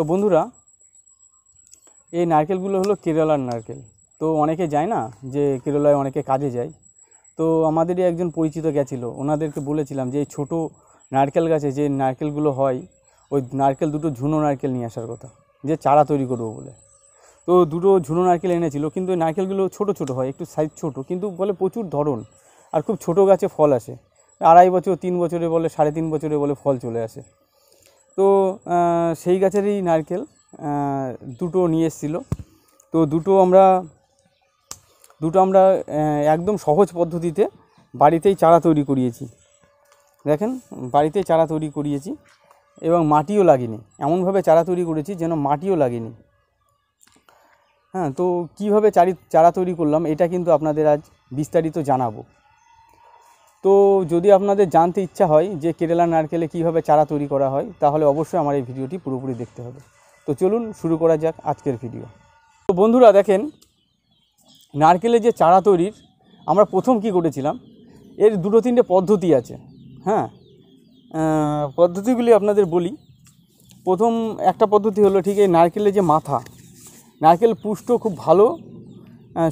তো বন্ধুরা এই নারকেলগুলো হলো কেরালার নারকেল তো অনেকে যায় না যে কেরালায় অনেকে কাজে যায় তো আমাদেরই একজন পরিচিত গেছিলো ওনাদেরকে বলেছিলাম যে এই ছোটো নারকেল গাছে যে নারকেলগুলো হয় ওই নারকেল দুটো ঝুনো নারকেল নিয়ে আসার কথা যে চারা তৈরি করবো বলে তো দুটো ঝুনো নারকেল এনেছিল কিন্তু ওই নারকেলগুলো ছোট ছোট হয় একটু সাইজ ছোট কিন্তু বলে প্রচুর ধরন আর খুব ছোট গাছে ফল আসে আড়াই বছর তিন বছরে বলে সাড়ে তিন বছরে বলে ফল চলে আসে তো সেই গাছেরই নারকেল দুটো নিয়ে এসেছিলো তো দুটো আমরা দুটো আমরা একদম সহজ পদ্ধতিতে বাড়িতেই চারা তৈরি করিয়েছি দেখেন বাড়িতেই চারা তৈরি করিয়েছি এবং মাটিও লাগেনি এমনভাবে চারা তৈরি করেছি যেন মাটিও লাগেনি হ্যাঁ তো কীভাবে চারি চারা তৈরি করলাম এটা কিন্তু আপনাদের আজ বিস্তারিত জানাবো তো যদি আপনাদের জানতে ইচ্ছা হয় যে কেরালা নারকেলে কিভাবে চারা তৈরি করা হয় তাহলে অবশ্যই আমার এই ভিডিওটি পুরোপুরি দেখতে হবে তো চলুন শুরু করা যাক আজকের ভিডিও তো বন্ধুরা দেখেন নারকেলের যে চারা তৈরির আমরা প্রথম কি করেছিলাম এর দুটো তিনটে পদ্ধতি আছে হ্যাঁ পদ্ধতিগুলি আপনাদের বলি প্রথম একটা পদ্ধতি হলো ঠিক এই নারকেলের যে মাথা নারকেল পুষ্ট খুব ভালো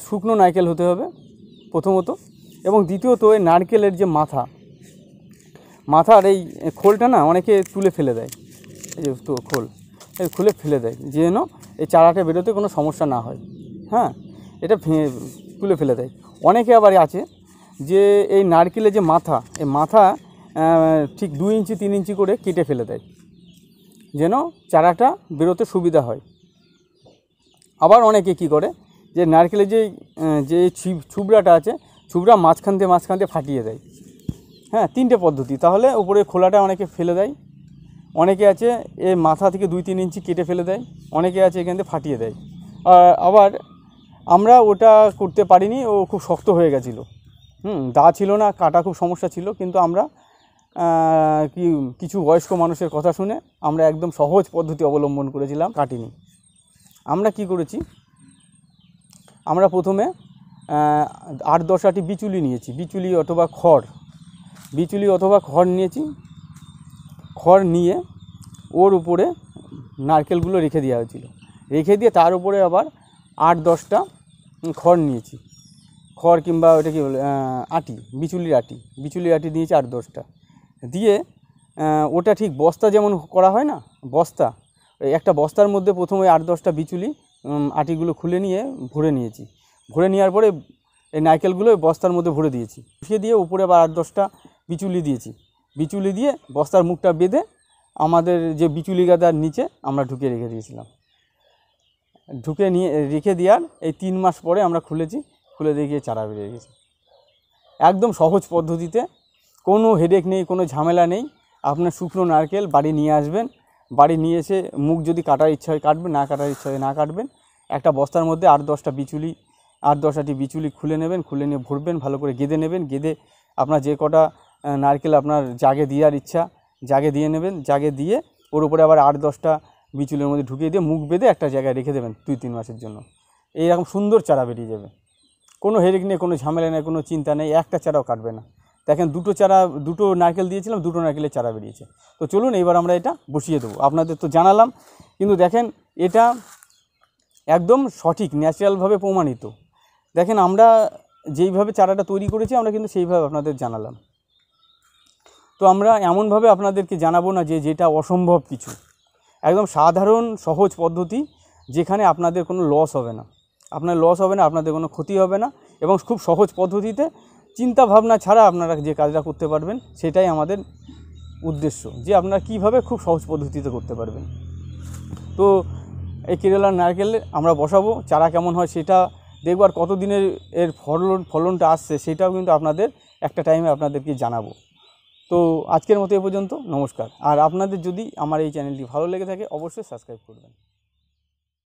শুকনো নারকেল হতে হবে প্রথমত এবং দ্বিতীয়ত এই নারকেলের যে মাথা মাথার এই খোলটা না অনেকে তুলে ফেলে দেয় এই যে তো খোল এই খুলে ফেলে দেয় যেন এই চারাটা বেরোতে কোনো সমস্যা না হয় হ্যাঁ এটা ভেঙে তুলে ফেলে দেয় অনেকে আবার আছে যে এই নারকেলের যে মাথা এই মাথা ঠিক দুই ইঞ্চি তিন ইঞ্চি করে কেটে ফেলে দেয় যেন চারাটা বেরোতে সুবিধা হয় আবার অনেকে কি করে যে নারকেলের যে যে ছুবড়াটা আছে ছুবড়া মাঝখান দিয়ে মাঝখান দিয়ে ফাটিয়ে দেয় হ্যাঁ তিনটে পদ্ধতি তাহলে উপরে খোলাটা অনেকে ফেলে দেয় অনেকে আছে এ মাথা থেকে দুই তিন ইঞ্চি কেটে ফেলে দেয় অনেকে আছে এখান থেকে ফাটিয়ে দেয় আবার আমরা ওটা করতে পারিনি ও খুব শক্ত হয়ে গেছিলো হুম দা ছিল না কাটা খুব সমস্যা ছিল কিন্তু আমরা কি কিছু বয়স্ক মানুষের কথা শুনে আমরা একদম সহজ পদ্ধতি অবলম্বন করেছিলাম কাটিনি আমরা কি করেছি আমরা প্রথমে আট দশ আটি বিচুলি নিয়েছি বিচুলি অথবা খড় বিচুলি অথবা খড় নিয়েছি খড় নিয়ে ওর উপরে নারকেলগুলো রেখে দেওয়া হয়েছিল রেখে দিয়ে তার উপরে আবার আট দশটা খড় নিয়েছি খড় কিংবা ওটা কী বলে আটি বিচুলির আটি বিচুলির আটি দিয়েছি আট দশটা দিয়ে ওটা ঠিক বস্তা যেমন করা হয় না বস্তা একটা বস্তার মধ্যে প্রথমে আট দশটা বিচুলি আটিগুলো খুলে নিয়ে ভরে নিয়েছি ভরে নেওয়ার পরে এই নারকেলগুলো বস্তার মধ্যে ভরে দিয়েছি বসিয়ে দিয়ে উপরে আবার আট দশটা বিচুলি দিয়েছি বিচুলি দিয়ে বস্তার মুখটা বেঁধে আমাদের যে বিচুলি গাদার নিচে আমরা ঢুকে রেখে দিয়েছিলাম ঢুকে নিয়ে রেখে দেওয়ার এই তিন মাস পরে আমরা খুলেছি খুলে গিয়ে চারা বেরিয়ে গেছে একদম সহজ পদ্ধতিতে কোনো হেডেক নেই কোনো ঝামেলা নেই আপনার শুকনো নারকেল বাড়ি নিয়ে আসবেন বাড়ি নিয়ে এসে মুখ যদি কাটার ইচ্ছা হয় কাটবেন না কাটার ইচ্ছা হয় না কাটবেন একটা বস্তার মধ্যে আট দশটা বিচুলি আট দশাটি বিচুলি খুলে নেবেন খুলে নিয়ে ভরবেন ভালো করে গেঁদে নেবেন গেঁদে আপনার যে কটা নারকেল আপনার জাগে দেওয়ার ইচ্ছা জাগে দিয়ে নেবেন জাগে দিয়ে ওর উপরে আবার আট দশটা বিচুলের মধ্যে ঢুকিয়ে দিয়ে মুখ বেঁধে একটা জায়গায় রেখে দেবেন দুই তিন মাসের জন্য এইরকম সুন্দর চারা বেরিয়ে যাবে কোনো হেরেক নেই কোনো ঝামেলা নেই কোনো চিন্তা নেই একটা চারাও কাটবে না দেখেন দুটো চারা দুটো নারকেল দিয়েছিলাম দুটো নারকেলের চারা বেরিয়েছে তো চলুন এবার আমরা এটা বসিয়ে দেবো আপনাদের তো জানালাম কিন্তু দেখেন এটা একদম সঠিক ন্যাচারালভাবে প্রমাণিত দেখেন আমরা যেইভাবে চারাটা তৈরি করেছি আমরা কিন্তু সেইভাবে আপনাদের জানালাম তো আমরা এমনভাবে আপনাদেরকে জানাবো না যে যেটা অসম্ভব কিছু একদম সাধারণ সহজ পদ্ধতি যেখানে আপনাদের কোনো লস হবে না আপনার লস হবে না আপনাদের কোনো ক্ষতি হবে না এবং খুব সহজ পদ্ধতিতে চিন্তা ভাবনা ছাড়া আপনারা যে কাজটা করতে পারবেন সেটাই আমাদের উদ্দেশ্য যে আপনারা কীভাবে খুব সহজ পদ্ধতিতে করতে পারবেন তো এই কেরালার নারকেলে আমরা বসাবো চারা কেমন হয় সেটা দেখব আর কতদিনের এর ফলন ফলনটা আসছে সেটাও কিন্তু আপনাদের একটা টাইমে আপনাদেরকে জানাবো তো আজকের মতো এ পর্যন্ত নমস্কার আর আপনাদের যদি আমার এই চ্যানেলটি ভালো লেগে থাকে অবশ্যই সাবস্ক্রাইব করবেন